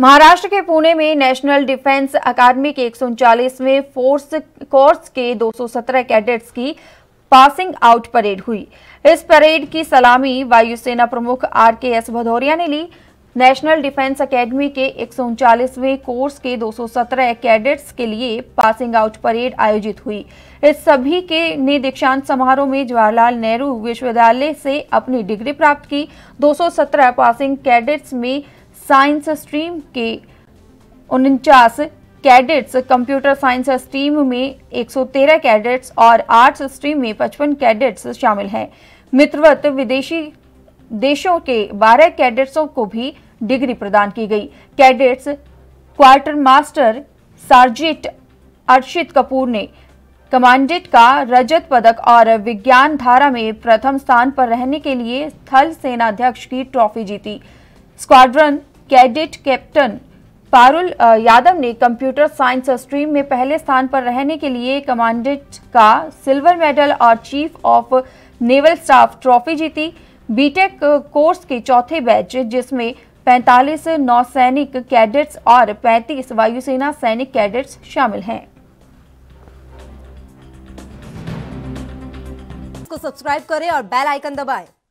महाराष्ट्र के पुणे में national defence अकादमी के एक सौ फोर्स कोर्स के 217 कैडेट्स की पासिंग आउट परेड हुई इस परेड की सलामी वायुसेना प्रमुख आर के एस भदौरिया ने ली नेशनल डिफेंस एकेडमी के एक कोर्स के 217 कैडेट्स के लिए पासिंग आउट परेड आयोजित हुई इस सभी के ने दीक्षांत समारोह में जवाहरलाल नेहरू विश्वविद्यालय से अपनी डिग्री प्राप्त की 217 पासिंग कैडेट्स में साइंस स्ट्रीम के उनचास कैडेट्स कंप्यूटर साइंस स्ट्रीम में 113 कैडेट्स और आर्ट्स स्ट्रीम में 55 कैडेट्स शामिल हैं मित्रवत विदेशी देशों के 12 कैडेट्सों को भी डिग्री प्रदान की गई cadets quartermaster sergeant Arshit Kapoor ने कमांडेंट का रजत पदक और विज्ञान धारा में प्रथम स्थान पर रहने के लिए थल सेना अध्यक्ष की ट्रॉफी जीती squadron cadet captain Parul Yadav ने कंप्यूटर साइंस स्ट्रीम में पहले स्थान पर रहने के लिए कमांडेंट का सिल्वर मेडल और chief of naval staff trophy जीती बीटेक कोर्स के चौथे बैच जिसमें 45 नौसैनिक कैडेट्स और 35 वायुसेना सैनिक कैडेट्स शामिल हैं को सब्सक्राइब करें और बेल आइकन दबाएं।